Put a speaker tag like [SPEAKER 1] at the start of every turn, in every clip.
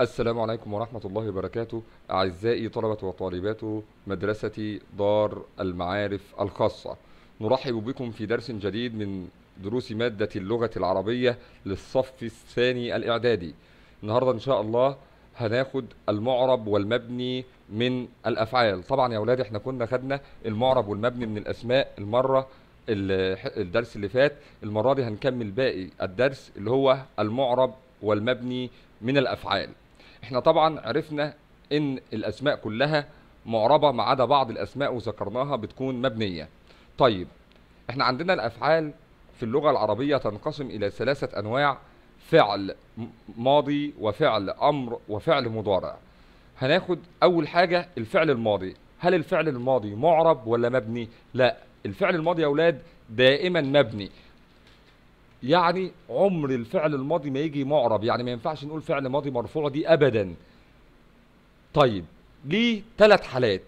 [SPEAKER 1] السلام عليكم ورحمة الله وبركاته أعزائي طلبة وطالبات مدرسة دار المعارف الخاصة نرحب بكم في درس جديد من دروس مادة اللغة العربية للصف الثاني الإعدادي النهاردة إن شاء الله هناخد المعرب والمبني من الأفعال طبعا يا أولاد إحنا كنا خدنا المعرب والمبني من الأسماء المرة الدرس اللي فات المرة دي هنكمل باقي الدرس اللي هو المعرب والمبني من الأفعال احنا طبعا عرفنا ان الاسماء كلها معربه ما عدا بعض الاسماء وذكرناها بتكون مبنيه طيب احنا عندنا الافعال في اللغه العربيه تنقسم الى ثلاثه انواع فعل ماضي وفعل امر وفعل مضارع هناخد اول حاجه الفعل الماضي هل الفعل الماضي معرب ولا مبني لا الفعل الماضي يا اولاد دائما مبني يعني عمر الفعل الماضي ما يجي معرب يعني ما ينفعش نقول فعل ماضي مرفوع دي ابدا طيب ليه ثلاث حالات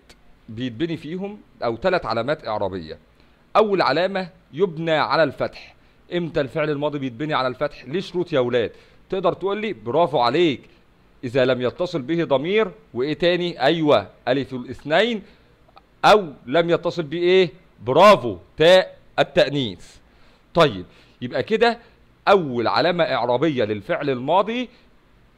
[SPEAKER 1] بيتبني فيهم او ثلاث علامات اعرابيه اول علامه يبنى على الفتح امتى الفعل الماضي بيتبني على الفتح ليه شروط يا اولاد تقدر تقول لي برافو عليك اذا لم يتصل به ضمير وايه تاني ايوه الف الاثنين او لم يتصل به ايه برافو تاء التانيث طيب يبقى كده أول علامة إعرابية للفعل الماضي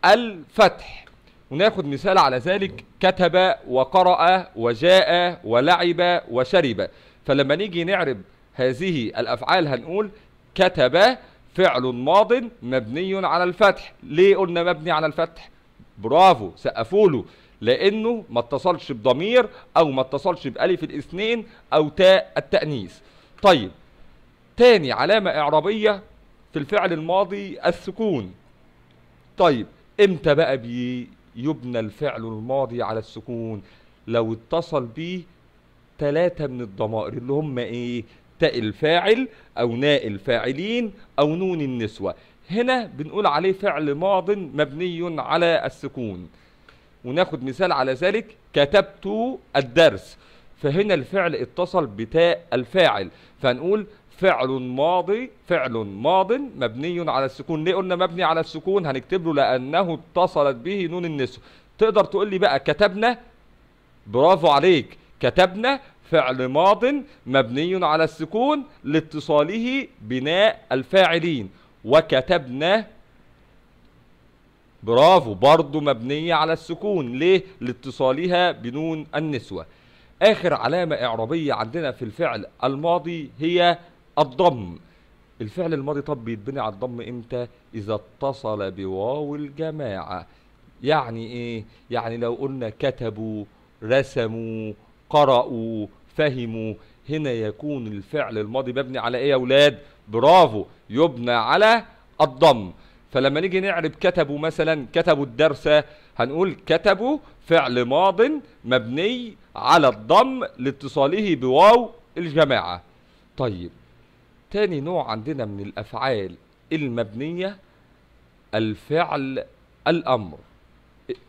[SPEAKER 1] الفتح وناخد مثال على ذلك كتب وقرأ وجاء ولعب وشرب فلما نيجي نعرب هذه الأفعال هنقول كتب فعل ماض مبني على الفتح ليه قلنا مبني على الفتح برافو سقفوا له لانه ما اتصلش بضمير او ما اتصلش بالف الاثنين او تاء التانيث طيب تاني علامة إعرابية في الفعل الماضي السكون طيب امتى بقى بيبنى الفعل الماضي على السكون لو اتصل به ثلاثة من الضمائر اللي هم ايه تاء الفاعل او ناء الفاعلين او نون النسوة هنا بنقول عليه فعل ماض مبني على السكون وناخد مثال على ذلك كتبت الدرس فهنا الفعل اتصل بتاء الفاعل فهنقول فعل ماضي فعل ماض مبني على السكون ليه قلنا مبني على السكون هنكتب له لانه اتصلت به نون النسوه تقدر تقول لي بقى كتبنا برافو عليك كتبنا فعل ماض مبني على السكون لاتصاله بناء الفاعلين وكتبنا برافو برضو مبنية على السكون ليه؟ لاتصالها بنون النسوة آخر علامة إعرابية عندنا في الفعل الماضي هي الضم الفعل الماضي طب بيتبني على الضم امتى اذا اتصل بواو الجماعه يعني ايه يعني لو قلنا كتبوا رسموا قرأوا فهموا هنا يكون الفعل الماضي مبني على ايه يا اولاد برافو يبنى على الضم فلما نيجي نعرب كتبوا مثلا كتبوا الدرس هنقول كتبوا فعل ماض مبني على الضم لاتصاله بواو الجماعه طيب تاني نوع عندنا من الأفعال المبنية الفعل الأمر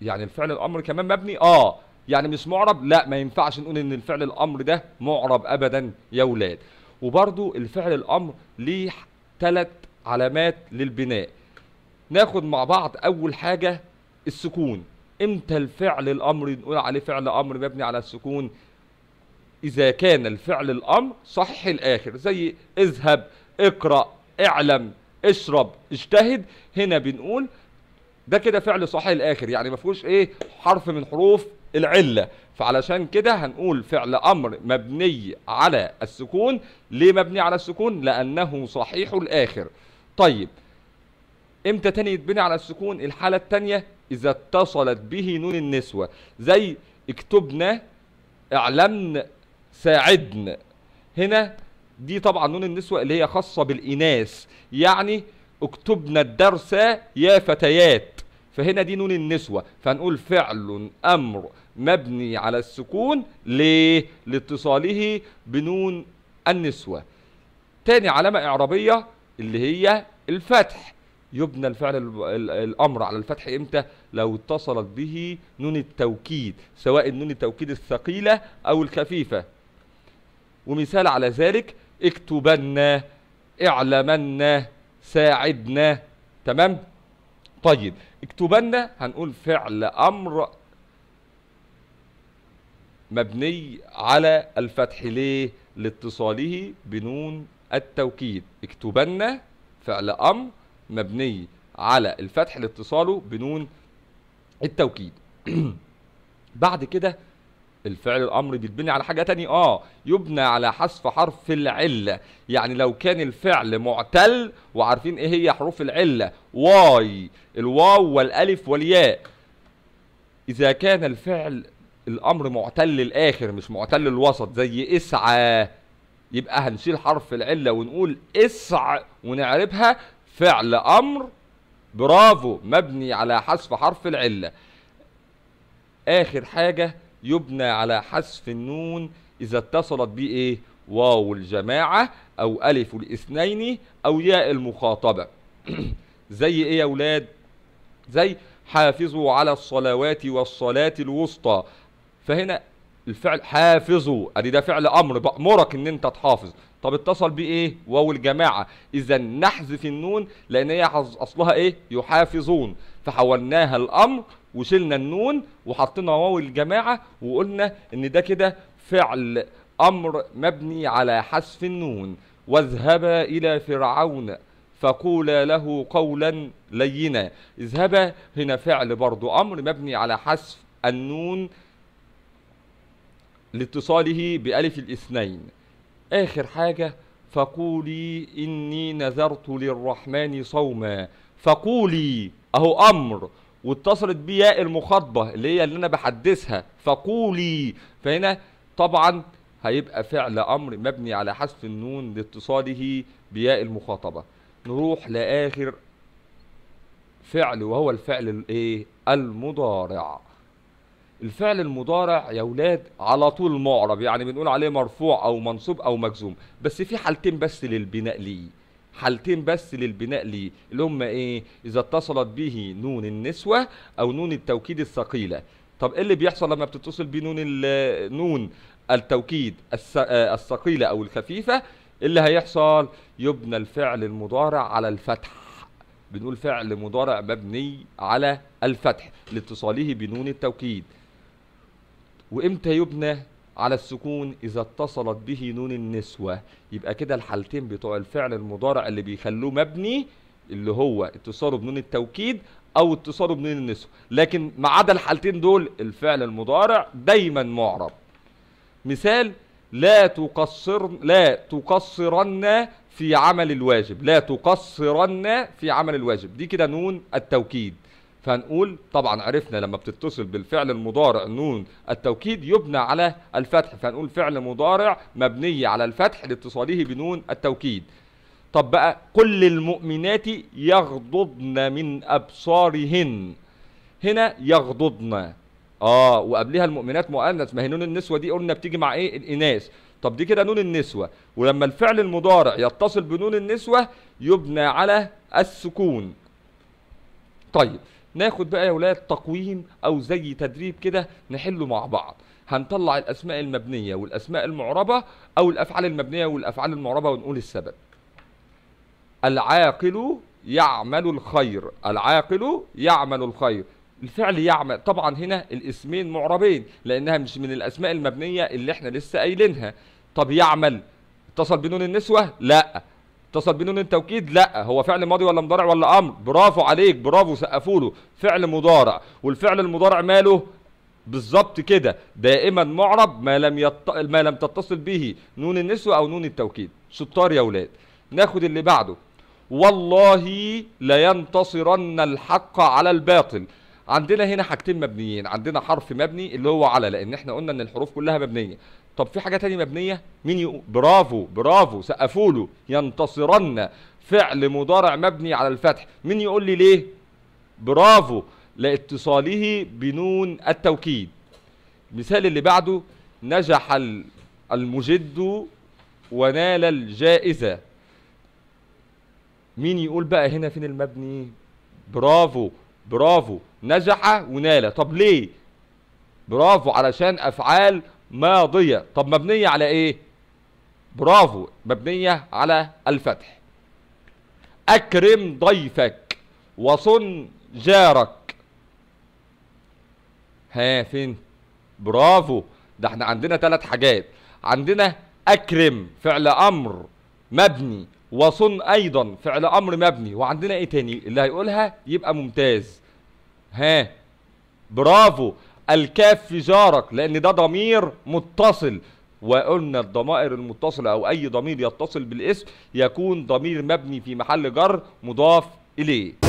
[SPEAKER 1] يعني الفعل الأمر كمان مبني آه يعني مش معرب لا ما ينفعش نقول ان الفعل الامر ده معرب ابدا يا ولاد وبرضو الفعل الامر ليه تلت علامات للبناء ناخد مع بعض اول حاجه السكون امتى الفعل الامر نقول عليه فعل امر مبني على السكون إذا كان الفعل الأمر صحيح الآخر زي اذهب اقرأ اعلم اشرب اجتهد هنا بنقول ده كده فعل صحيح الآخر يعني ما فيهوش إيه حرف من حروف العلة فعلشان كده هنقول فعل أمر مبني على السكون ليه مبني على السكون لأنه صحيح الآخر طيب امتى تاني يتبني على السكون الحالة التانية إذا اتصلت به نون النسوة زي اكتبنا اعلمنا ساعدن هنا دي طبعا نون النسوة اللي هي خاصة بالإناث يعني اكتبنا الدرس يا فتيات فهنا دي نون النسوة فهنقول فعل أمر مبني على السكون ليه؟ لاتصاله بنون النسوة تاني علامة إعرابية اللي هي الفتح يبنى الفعل الامر على الفتح امتى لو اتصلت به نون التوكيد سواء نون التوكيد الثقيله او الخفيفه ومثال على ذلك اكتبنا اعلمنا ساعدنا تمام طيب اكتبنا هنقول فعل امر مبني على الفتح ليه لاتصاله بنون التوكيد اكتبنا فعل امر مبني على الفتح لاتصاله بنون التوكيد بعد كده الفعل الامر بيتبني على حاجه تانية اه يبنى على حذف حرف العله يعني لو كان الفعل معتل وعارفين ايه هي حروف العله واي الواو والالف والياء اذا كان الفعل الامر معتل الاخر مش معتل الوسط زي اسعى يبقى هنشيل حرف العله ونقول اسع ونعربها فعل امر برافو مبني على حذف حرف العله اخر حاجه يبنى على حذف النون إذا اتصلت به إيه؟ واو الجماعة أو ألف الاثنين أو ياء المخاطبة زي إيه يا أولاد؟ زي حافظوا على الصلوات والصلاة الوسطى فهنا الفعل حافظوا ادي ده فعل امر بامرك ان انت تحافظ طب اتصل بيه ايه واو الجماعه اذا نحذف النون لان هي اصلها ايه يحافظون فحولناها الامر وشلنا النون وحطينا واو الجماعه وقلنا ان ده كده فعل امر مبني على حذف النون واذهبا الى فرعون فقولا له قولا لينا اذهبا هنا فعل برضو امر مبني على حذف النون لاتصاله بألف الاثنين آخر حاجة فقولي إني نذرت للرحمن صوما فقولي أهو أمر واتصلت بيا المخاطبه اللي هي اللي انا بحدثها فقولي فهنا طبعا هيبقى فعل امر مبني على حذف النون لاتصاله بياء المخاطبه نروح لاخر فعل وهو الفعل الايه المضارع الفعل المضارع يا ولاد على طول معرب يعني بنقول عليه مرفوع او منصوب او مجزوم بس في حالتين بس للبناء ليه حالتين بس للبناء ليه اللي هم ايه اذا اتصلت به نون النسوه او نون التوكيد الثقيله طب ايه اللي بيحصل لما بتتصل بنون نون التوكيد الثقيله او الخفيفه إيه اللي هيحصل يبنى الفعل المضارع على الفتح بنقول فعل مضارع مبني على الفتح لاتصاله بنون التوكيد وامتى يبنى على السكون إذا اتصلت به نون النسوة يبقى كده الحالتين بتوع الفعل المضارع اللي بيخلوه مبني اللي هو اتصاله بنون التوكيد أو اتصاله بنون النسوة لكن ما عدا الحالتين دول الفعل المضارع دايما معرب مثال لا تقصر لا تقصرن في عمل الواجب لا تقصرن في عمل الواجب دي كده نون التوكيد فهنقول طبعا عرفنا لما بتتصل بالفعل المضارع نون التوكيد يبنى على الفتح فهنقول فعل مضارع مبني على الفتح لاتصاله بنون التوكيد طب بقى كل المؤمنات يغضضن من ابصارهن هنا يغضضن اه وقبلها المؤمنات مؤنث ما هي نون النسوه دي قلنا بتيجي مع ايه الاناث طب دي كده نون النسوه ولما الفعل المضارع يتصل بنون النسوه يبنى على السكون طيب ناخد بقى يا ولاد تقويم او زي تدريب كده نحله مع بعض هنطلع الاسماء المبنيه والاسماء المعربه او الافعال المبنيه والافعال المعربه ونقول السبب العاقل يعمل الخير العاقل يعمل الخير الفعل يعمل طبعا هنا الاسمين معربين لانها مش من الاسماء المبنيه اللي احنا لسه قايلينها طب يعمل اتصل بنون النسوه لا اتصل بنون التوكيد لا هو فعل ماضي ولا مضارع ولا امر برافو عليك برافو سقفوا له فعل مضارع والفعل المضارع ماله بالظبط كده دائما معرب ما لم يط... ما لم تتصل به نون النسوة او نون التوكيد شطار يا ولاد ناخد اللي بعده والله لينتصرن الحق على الباطل عندنا هنا حاجتين مبنيين عندنا حرف مبني اللي هو على لان احنا قلنا ان الحروف كلها مبنيه طب في حاجه تانية مبنيه مين يقول برافو برافو سقفوا له ينتصرن فعل مضارع مبني على الفتح مين يقول لي ليه برافو لاتصاله بنون التوكيد المثال اللي بعده نجح المجد ونال الجائزة مين يقول بقى هنا فين المبني برافو برافو نجح ونال طب ليه برافو علشان افعال ماضيه طب مبنيه على ايه برافو مبنيه على الفتح اكرم ضيفك وصن جارك ها فين برافو ده احنا عندنا ثلاث حاجات عندنا اكرم فعل امر مبني وصن ايضا فعل امر مبني وعندنا ايه تاني اللي هيقولها يبقى ممتاز ها برافو الكاف في جارك لان ده ضمير متصل وقلنا الضمائر المتصلة أو أي ضمير يتصل بالاسم يكون ضمير مبني في محل جر مضاف إليه